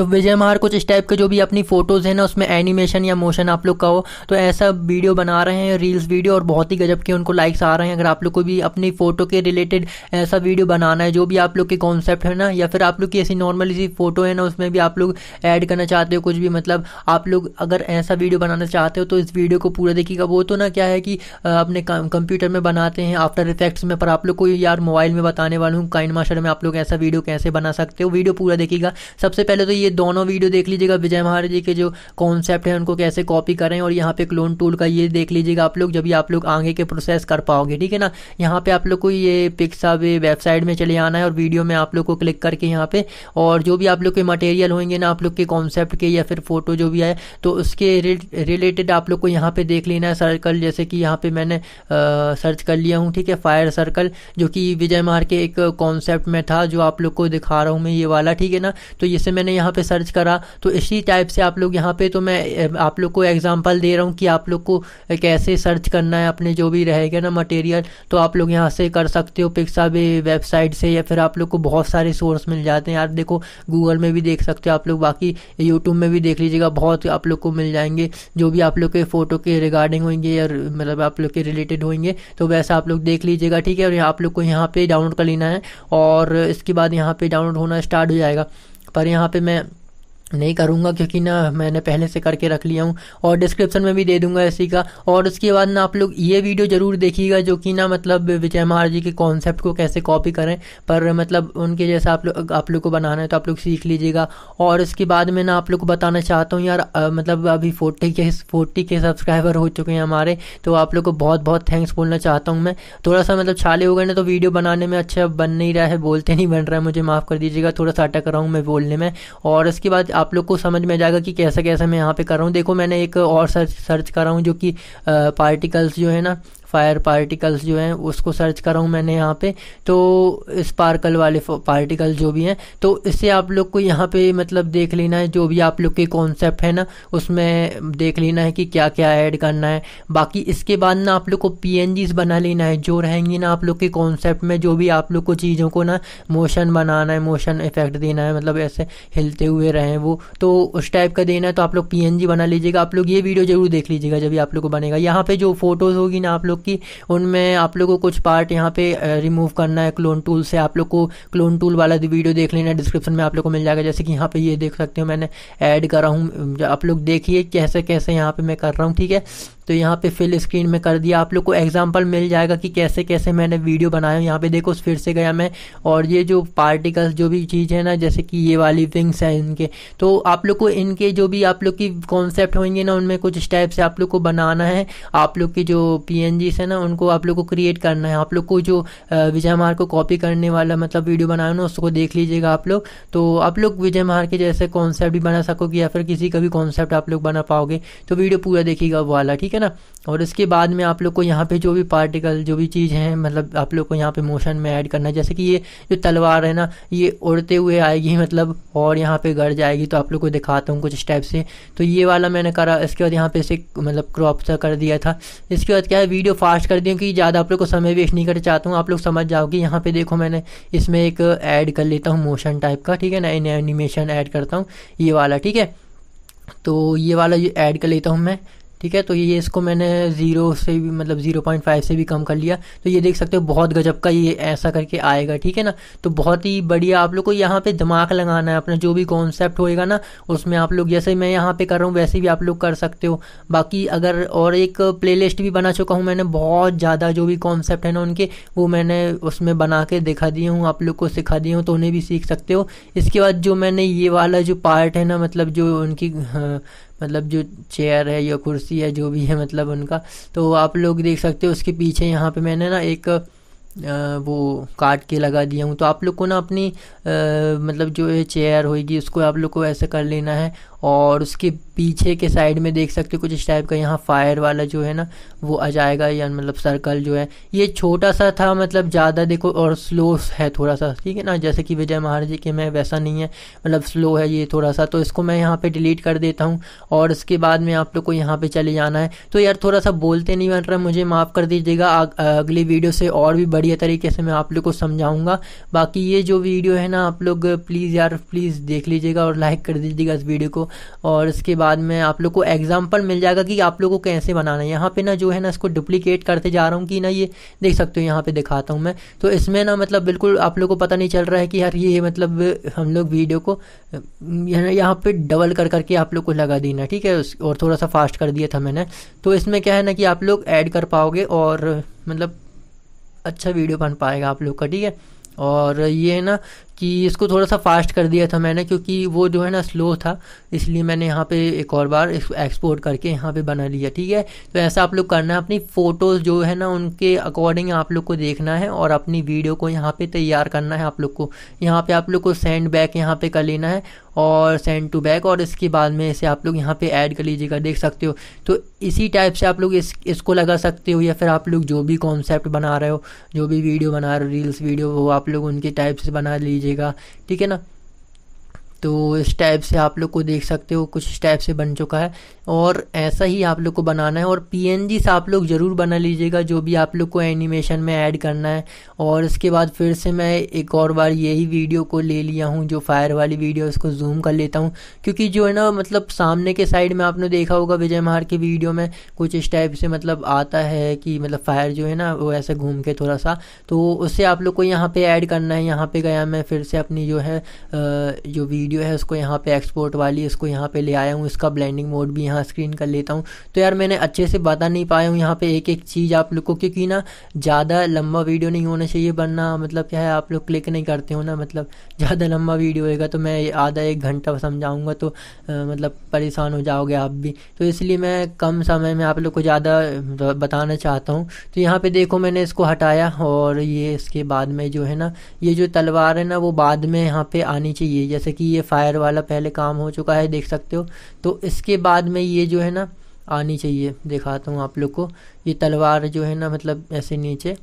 तो विजय महार कुछ इस टाइप के जो भी अपनी फ़ोटोज़ है ना उसमें एनिमेशन या मोशन आप लोग का हो तो ऐसा वीडियो बना रहे हैं रील्स वीडियो और बहुत ही गजब के उनको लाइक्स आ रहे हैं अगर आप लोग को भी अपनी फ़ोटो के रिलेटेड ऐसा वीडियो बनाना है जो भी आप लोग के कॉन्सेप्ट है ना या फिर आप लोग की ऐसी नॉर्मल सी फ़ोटो है ना उसमें भी आप लोग ऐड करना चाहते हो कुछ भी मतलब आप लोग अगर ऐसा वीडियो बनाना चाहते हो तो इस वीडियो को पूरा देखिएगा वो तो ना क्या है कि अपने कंप्यूटर में बनाते हैं आफ्टर इफेक्ट्स में पर आप लोग को यार मोबाइल में बताने वाला हूँ काइन मास्टर में आप लोग ऐसा वीडियो कैसे बना सकते हो वीडियो पूरा देखिएगा सबसे पहले तो ये दोनों वीडियो देख लीजिएगा विजय महाराज जी के जो कॉन्सेप्ट है उनको कैसे कॉपी करें और यहाँ पे क्लोन टूल का ये देख लीजिएगा आप लोग जब भी आप लोग आगे के प्रोसेस कर पाओगे ठीक है ना यहाँ पे आप लोग को ये पिक्सा वेबसाइट में चले आना है और वीडियो में आप लोग को क्लिक करके यहाँ पे और जो भी आप लोग के मटेरियल होंगे ना आप लोग के कॉन्सेप्ट के या फिर फोटो जो भी है तो उसके रिलेटेड आप लोग को यहाँ पे देख लेना है सर्कल जैसे कि यहाँ पे मैंने सर्च कर लिया हूँ ठीक है फायर सर्कल जो कि विजय मार के एक कॉन्सेप्ट में था जो आप लोग को दिखा रहा हूँ मैं ये वाला ठीक है ना तो इसे मैंने यहाँ पे पे सर्च करा तो इसी टाइप से आप लोग यहाँ पे तो मैं आप लोग को एग्जाम्पल दे रहा हूँ कि आप लोग को कैसे सर्च करना है अपने जो भी रहेगा ना मटेरियल तो आप लोग यहाँ से कर सकते हो पिक्सा वेबसाइट से या फिर आप लोग को बहुत सारे सोर्स मिल जाते हैं यार देखो गूगल में भी देख सकते हो आप लोग बाकी यूट्यूब में भी देख लीजिएगा बहुत आप लोग को मिल जाएंगे जो भी आप लोग के फ़ोटो के रिगार्डिंग होंगे या मतलब आप लोग के रिलेटेड होंगे तो वैसा आप लोग देख लीजिएगा ठीक है और आप लोग को यहाँ पे डाउनलोड कर लेना है और इसके बाद यहाँ पे डाउनलोड होना स्टार्ट हो जाएगा पर यहाँ पे मैं नहीं करूँगा क्योंकि ना मैंने पहले से करके रख लिया हूँ और डिस्क्रिप्शन में भी दे दूंगा इसी का और उसके बाद ना आप लोग ये वीडियो ज़रूर देखिएगा जो कि ना मतलब विजय महार जी के कॉन्सेप्ट को कैसे कॉपी करें पर मतलब उनके जैसा आप लोग आप लोग को बनाना है तो आप लोग सीख लीजिएगा और उसके बाद में ना आप लोग को बताना चाहता हूँ यार आ, मतलब अभी फोर्टी के फोर्टी के सब्सक्राइबर हो चुके हैं हमारे तो आप लोग को बहुत बहुत थैंक्स बोलना चाहता हूँ मैं थोड़ा सा मतलब छाले हो गए ना तो वीडियो बनाने में अच्छा बन नहीं रहा है बोलते नहीं बन रहा है मुझे माफ़ कर दीजिएगा थोड़ा सा अटक रहा हूँ मैं बोलने में और उसके बाद आप लोग को समझ में आ जाएगा कि कैसे कैसे मैं यहाँ पे कर रहा हूँ देखो मैंने एक और सर्च सर्च कर रहा हूँ जो कि पार्टिकल्स जो है ना फायर पार्टिकल्स जो हैं उसको सर्च रहा हूँ मैंने यहाँ पे तो स्पार्कल वाले पार्टिकल जो भी हैं तो इससे आप लोग को यहाँ पे मतलब देख लेना है जो भी आप लोग के कॉन्सेप्ट है ना उसमें देख लेना है कि क्या क्या ऐड करना है बाकी इसके बाद ना आप लोग को पी बना लेना है जो रहेंगी ना आप लोग के कॉन्सेप्ट में जो भी आप लोग को चीज़ों को ना मोशन बनाना है मोशन इफेक्ट देना है मतलब ऐसे हिलते हुए रहें वो तो उस टाइप का देना है तो आप लोग पी बना लीजिएगा आप लोग ये वीडियो जरूर देख लीजिएगा जब भी आप लोग को बनेगा यहाँ पे जो फोटोज़ होगी ना आप लोग क्योंकि उनमें आप लोगों को कुछ पार्ट यहाँ पे रिमूव करना है क्लोन टूल से आप लोग को क्लोन टूल वाला वीडियो देख लेना डिस्क्रिप्शन में आप लोग को मिल जाएगा जैसे कि यहाँ पे ये देख सकते हो मैंने ऐड करा हूँ आप लोग देखिए कैसे कैसे यहाँ पे मैं कर रहा हूँ ठीक है तो यहाँ पे फिल स्क्रीन में कर दिया आप लोग को एग्जाम्पल मिल जाएगा कि कैसे कैसे मैंने वीडियो बनाया यहाँ पे देखो फिर से गया मैं और ये जो पार्टिकल्स जो भी चीज़ है ना जैसे कि ये वाली विंग्स हैं इनके तो आप लोग को इनके जो भी आप लोग की कॉन्सेप्ट होंगे ना उनमें कुछ स्टेप्स आप लोग को बनाना है आप लोग की जो पी है ना उनको आप लोग को क्रिएट करना है आप लोग को जो विजय मार को कॉपी करने वाला मतलब वीडियो बनाया ना उसको देख लीजिएगा आप लोग तो आप लोग विजय मार के जैसे कॉन्सेप्ट भी बना सकोगे या फिर किसी का भी कॉन्सेप्ट आप लोग बना पाओगे तो वीडियो पूरा देखिएगा वाला ठीक है है ना और उसके बाद में आप लोग को यहाँ पे जो भी पार्टिकल जो भी चीज़ है मतलब आप लोग को यहाँ पे मोशन में ऐड करना है जैसे कि ये जो तलवार है ना ये उड़ते हुए आएगी मतलब और यहाँ पे गड़ जाएगी तो आप लोग को दिखाता हूँ कुछ स्टेप से तो ये वाला मैंने करा इसके बाद यहाँ पे इसे मतलब क्रॉप सा कर दिया था इसके बाद क्या है वीडियो फास्ट कर दी क्योंकि ज़्यादा आप लोग को समय वेस्ट नहीं करना चाहता हूँ आप लोग समझ जाओगे यहाँ पे देखो मैंने इसमें एक ऐड कर लेता हूँ मोशन टाइप का ठीक है ना इन एनिमेशन ऐड करता हूँ ये वाला ठीक है तो ये वाला ऐड कर लेता हूँ मैं ठीक है तो ये इसको मैंने ज़ीरो से भी मतलब ज़ीरो पॉइंट फाइव से भी कम कर लिया तो ये देख सकते हो बहुत गजब का ये ऐसा करके आएगा ठीक है ना तो बहुत ही बढ़िया आप लोग को यहाँ पे दिमाग लगाना है अपना जो भी कॉन्सेप्ट होएगा ना उसमें आप लोग जैसे मैं यहाँ पे कर रहा हूँ वैसे भी आप लोग कर सकते हो बाकी अगर और एक प्ले भी बना चुका हूँ मैंने बहुत ज़्यादा जो भी कॉन्सेप्ट है ना उनके वो मैंने उसमें बना के दिखा दिए हूँ आप लोग को सिखा दिए हूँ तो उन्हें भी सीख सकते हो इसके बाद जो मैंने ये वाला जो पार्ट है ना मतलब जो उनकी हाँ, मतलब जो चेयर है या कुर्सी है जो भी है मतलब उनका तो आप लोग देख सकते हो उसके पीछे यहाँ पे मैंने ना एक वो काट के लगा दिया हूँ तो आप लोग को ना अपनी आ, मतलब जो ये चेयर होगी उसको आप लोग को ऐसे कर लेना है और उसके पीछे के साइड में देख सकते हो कुछ इस टाइप का यहाँ फायर वाला जो है ना वो आ जाएगा या मतलब सर्कल जो है ये छोटा सा था मतलब ज़्यादा देखो और स्लो है थोड़ा सा ठीक है ना जैसे कि विजय महाराज जी के मैं वैसा नहीं है मतलब स्लो है ये थोड़ा सा तो इसको मैं यहाँ पर डिलीट कर देता हूँ और इसके बाद में आप लोग को यहाँ पर चले जाना है तो यार थोड़ा सा बोलते नहीं बन रहा मुझे माफ़ कर दीजिएगा अगली वीडियो से और भी बढ़िया तरीके से मैं आप लोग को समझाऊँगा बाकी ये जो वीडियो है ना आप लोग प्लीज़ यार प्लीज़ देख लीजिएगा और लाइक कर दीजिएगा इस वीडियो को और इसके बाद में आप लोग को एग्जाम्पल मिल जाएगा कि आप लोग को कैसे बनाना है यहाँ पे ना जो है ना इसको डुप्लीकेट करते जा रहा हूँ कि ना ये देख सकते हो यहाँ पे दिखाता हूँ मैं तो इसमें ना मतलब बिल्कुल आप लोग को पता नहीं चल रहा है कि यार ये मतलब हम लोग वीडियो को यहाँ पे डबल कर करके आप लोग को लगा देना ठीक है और थोड़ा सा फास्ट कर दिया था मैंने तो इसमें क्या है ना कि आप लोग ऐड कर पाओगे और मतलब अच्छा वीडियो बन पाएगा आप लोग का ठीक है और ये ना कि इसको थोड़ा सा फास्ट कर दिया था मैंने क्योंकि वो जो है ना स्लो था इसलिए मैंने यहाँ पे एक और बार एक्सपोर्ट करके यहाँ पे बना लिया ठीक है तो ऐसा आप लोग करना है अपनी फ़ोटोज़ जो है ना उनके अकॉर्डिंग आप लोग को देखना है और अपनी वीडियो को यहाँ पे तैयार करना है आप लोग को यहाँ पे आप लोग को सेंड बैक यहाँ पे कर लेना है और सेंड टू बैक और इसके बाद में इसे आप लोग यहाँ पे ऐड कर लीजिएगा देख सकते हो तो इसी टाइप से आप लोग इस इसको लगा सकते हो या फिर आप लोग जो भी कॉन्सेप्ट बना रहे हो जो भी वीडियो बना रहे हो रील्स वीडियो वो आप लोग उनके टाइप से बना लीजिए कीजिएगा ठीक है ना तो इस टाइप से आप लोग को देख सकते हो कुछ इस टाइप से बन चुका है और ऐसा ही आप लोग को बनाना है और पी से आप लोग ज़रूर बना लीजिएगा जो भी आप लोग को एनिमेशन में ऐड करना है और इसके बाद फिर से मैं एक और बार यही वीडियो को ले लिया हूँ जो फायर वाली वीडियो उसको जूम कर लेता हूँ क्योंकि जो है ना मतलब सामने के साइड में आपने देखा होगा विजय महार की वीडियो में कुछ इस टाइप से मतलब आता है कि मतलब फायर जो है ना वो ऐसे घूम के थोड़ा सा तो उससे आप लोग को यहाँ पर ऐड करना है यहाँ पर गया मैं फिर से अपनी जो है जो वीडियो वीडियो है उसको यहाँ पे एक्सपोर्ट वाली उसको यहाँ पे ले आया हूँ इसका ब्लेंडिंग मोड भी यहाँ स्क्रीन कर लेता हूँ तो यार मैंने अच्छे से बता नहीं पाया हूँ यहाँ पे एक एक चीज़ आप लोग को क्योंकि ना ज़्यादा लंबा वीडियो नहीं होना चाहिए वरना मतलब क्या है आप लोग क्लिक नहीं करते हो ना मतलब ज़्यादा लंबा वीडियो होगा तो मैं आधा एक घंटा समझाऊँगा तो मतलब परेशान हो जाओगे आप भी तो इसलिए मैं कम समय में आप लोग को ज़्यादा बताना चाहता हूँ तो यहाँ पर देखो मैंने इसको हटाया और ये इसके बाद में जो है ना ये जो तलवार है ना वो बाद में यहाँ पे आनी चाहिए जैसे कि ये ये फायर वाला पहले काम हो चुका है देख सकते हो तो इसके बाद में ये जो है ना आनी चाहिए दिखाता हूँ आप लोग को ये तलवार जो है ना मतलब ऐसे नीचे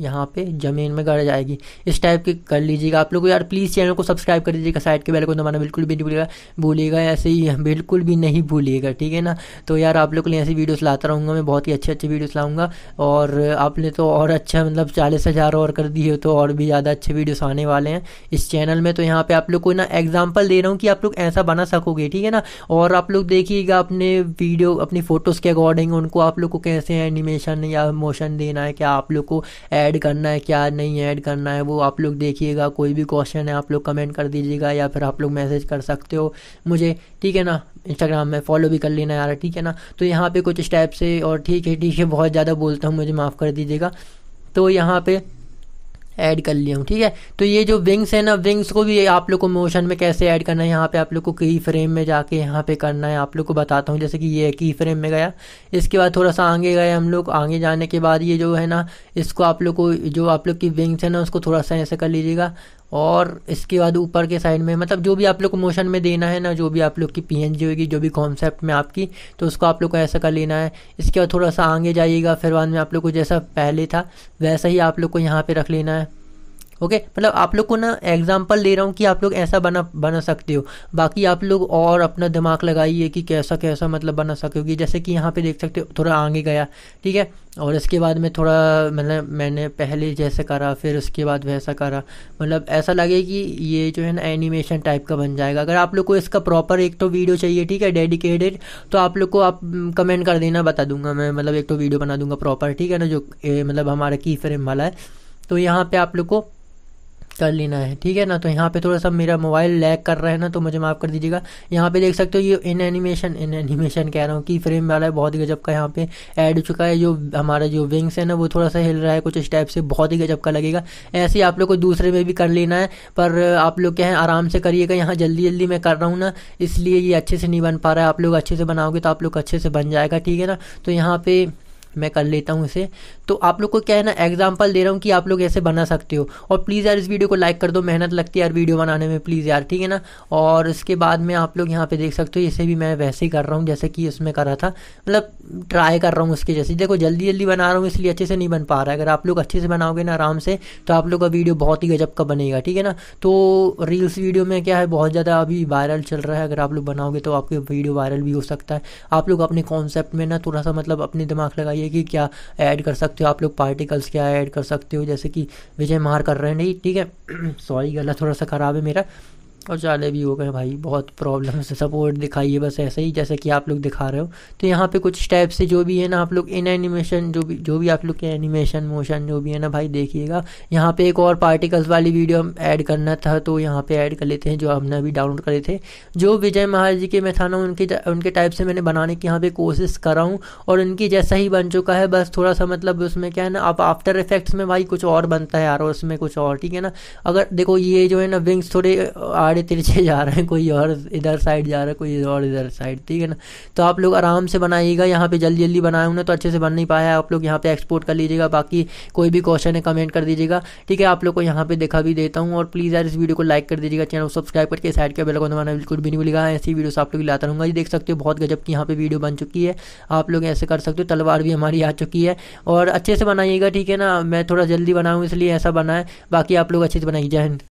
यहाँ पे ज़मीन में गड़ जाएगी इस टाइप की कर लीजिएगा आप लोग यार प्लीज़ चैनल को सब्सक्राइब कर दीजिएगा साइड के बेल को दबाना बिल्कुल भी नहीं भूलिएगा भूलिएगा ऐसे ही बिल्कुल भी नहीं भूलिएगा ठीक है ना तो यार आप लोग के लिए ऐसी वीडियोस लाता रहूँगा मैं बहुत ही अच्छे अच्छे वीडियोस लाऊंगा और आपने तो और अच्छा मतलब चालीस हज़ार और कर दिए तो और भी ज़्यादा अच्छे वीडियोस आने वाले हैं इस चैनल में तो यहाँ पर आप लोग को ना एग्जाम्पल दे रहा हूँ कि आप लोग ऐसा बना सकोगे ठीक है ना और आप लोग देखिएगा अपने वीडियो अपनी फ़ोटोज़ के अकॉर्डिंग उनको आप लोग को कैसे एनिमेशन या मोशन देना है क्या आप लोग को ऐड करना है क्या नहीं ऐड करना है वो आप लोग देखिएगा कोई भी क्वेश्चन है आप लोग कमेंट कर दीजिएगा या फिर आप लोग मैसेज कर सकते हो मुझे ठीक है ना इंस्टाग्राम में फॉलो भी कर लेना यार ठीक है ना तो यहाँ पे कुछ स्टेप्स है और ठीक है ठीक है बहुत ज़्यादा बोलता हूँ मुझे माफ़ कर दीजिएगा तो यहाँ पर ऐड कर लिया हूँ ठीक है तो ये जो विंग्स है ना विंग्स को भी आप लोग को मोशन में कैसे ऐड करना है यहाँ पे आप लोग को की फ्रेम में जाके यहाँ पे करना है आप लोग को बताता हूँ जैसे कि ये की फ्रेम में गया इसके बाद थोड़ा सा आगे गए हम लोग आगे जाने के बाद ये जो है ना इसको आप लोग को जो आप लोग की विंग्स है ना उसको थोड़ा सा ऐसे कर लीजिएगा और इसके बाद ऊपर के साइड में मतलब जो भी आप लोग को मोशन में देना है ना जो भी आप लोग की पी एन जी होगी जो भी कॉन्सेप्ट में आपकी तो उसको आप लोग को ऐसा कर लेना है इसके बाद थोड़ा सा आगे जाइएगा फिर बाद में आप लोग को जैसा पहले था वैसा ही आप लोग को यहाँ पे रख लेना है ओके मतलब आप लोग को ना एग्जाम्पल दे रहा हूँ कि आप लोग ऐसा बना बना सकते हो बाकी आप लोग और अपना दिमाग लगाइए कि कैसा कैसा मतलब बना सकोगे जैसे कि यहाँ पे देख सकते हो थोड़ा आगे गया ठीक है और इसके बाद में थोड़ा मतलब मैंने पहले जैसे करा फिर उसके बाद वैसा करा मतलब ऐसा लगे कि ये जो है ना एनिमेशन टाइप का बन जाएगा अगर आप लोग को इसका प्रॉपर एक तो वीडियो चाहिए ठीक है डेडिकेटेड तो आप लोग को आप कमेंट कर देना बता दूंगा मैं मतलब एक तो वीडियो बना दूंगा प्रॉपर ठीक है ना जो मतलब हमारा की फ्रेम वाला है तो यहाँ पे आप लोग को कर लेना है ठीक है ना तो यहाँ पे थोड़ा सा मेरा मोबाइल लैग कर रहा है ना तो मुझे माफ़ कर दीजिएगा यहाँ पे देख सकते हो ये इन एनिमेशन इन एनिमेशन कह रहा हूँ कि फ्रेम वाला है बहुत ही गजब का यहाँ पे ऐड हो चुका है जो हमारा जो विंग्स है ना वो थोड़ा सा हिल रहा है कुछ इस टाइप से बहुत ही गजब का लगेगा ऐसे ही आप लोग को दूसरे में भी कर लेना है पर आप लोग क्या है आराम से करिएगा यहाँ जल्दी जल्दी मैं कर रहा हूँ ना इसलिए ये अच्छे से नहीं बन पा रहा है आप लोग अच्छे से बनाओगे तो आप लोग अच्छे से बन जाएगा ठीक है ना तो यहाँ पे मैं कर लेता हूँ इसे तो आप लोग को क्या है ना एग्जाम्पल दे रहा हूँ कि आप लोग ऐसे बना सकते हो और प्लीज़ यार इस वीडियो को लाइक कर दो मेहनत लगती है यार वीडियो बनाने में प्लीज़ यार ठीक है ना और इसके बाद में आप लोग यहाँ पर देख सकते हो इसे भी मैं वैसे ही कर रहा हूँ जैसे कि उसमें करा था मतलब ट्राई कर रहा हूँ उसके जैसे देखो जल्दी जल्दी बना रहा हूँ इसलिए अच्छे से नहीं बन पा रहा है अगर आप लोग अच्छे से बनाओगे ना आराम से तो आप लोग का वीडियो बहुत ही गजब का बनेगा ठीक है ना तो रील्स वीडियो में क्या है बहुत ज़्यादा अभी वायरल चल रहा है अगर आप लोग बनाओगे तो आपके वीडियो वायरल भी हो सकता है आप लोग अपने कॉन्सेप्ट में ना थोड़ा सा मतलब अपने दिमाग लगाइए कि क्या ऐड कर सकते हो आप लोग पार्टिकल्स क्या ऐड कर सकते हो जैसे कि विजय मार कर रहे हैं नहीं ठीक है सॉरी गला थोड़ा सा ख़राब है मेरा शौचालय भी हो गए भाई बहुत प्रॉब्लम से सपोर्ट दिखाइए बस ऐसे ही जैसे कि आप लोग दिखा रहे हो तो यहाँ पे कुछ स्टेप से जो भी है ना आप लोग इन एनिमेशन जो भी जो भी आप लोग के एनिमेशन मोशन जो भी है ना भाई देखिएगा यहाँ पे एक और पार्टिकल्स वाली वीडियो हम ऐड करना था तो यहाँ पे ऐड कर लेते हैं जो हमने अभी डाउनलोड करे थे जो विजय महाराज जी के मैं था ना उनके उनके टाइप से मैंने बनाने की यहाँ पे कोशिश कर रहा हूँ और उनकी जैसा ही बन चुका है बस थोड़ा सा मतलब उसमें क्या है ना आप आफ्टर इफेक्ट्स में भाई कुछ और बनता है यार उसमें कुछ और ठीक है ना अगर देखो ये जो है ना विंग्स थोड़े आर सारे तिरछे जा रहे हैं कोई और इधर साइड जा रहा है कोई और इधर साइड ठीक है ना तो आप लोग आराम से बनाइएगा यहाँ पे जल्दी जल्दी बनाए उन्हें तो अच्छे से बन नहीं पाया आप लोग यहाँ पे एक्सपोर्ट कर लीजिएगा बाकी कोई भी क्वेश्चन है कमेंट कर दीजिएगा ठीक है आप लोग को यहाँ पे देखा भी देता हूँ और प्लीज़ यार इस वीडियो को लाइक कर दीजिएगा चैनल सब्सक्राइब करके साइड के बेलकॉन दबाना बिल्कुल भी नहीं मिलेगा हाँ, ऐसी वीडियो आप लोग लाता रहूँगा ये देख सकते हो बहुत गजब की यहाँ पे वीडियो बन चुकी है आप लोग ऐसे कर सकते हो तलवार भी हमारी आ चुकी है और अच्छे से बनाइएगा ठीक है ना मैं थोड़ा जल्दी बनाऊँ इसलिए ऐसा बनाए बाकी आप लोग अच्छे से बनाइए जय हिंद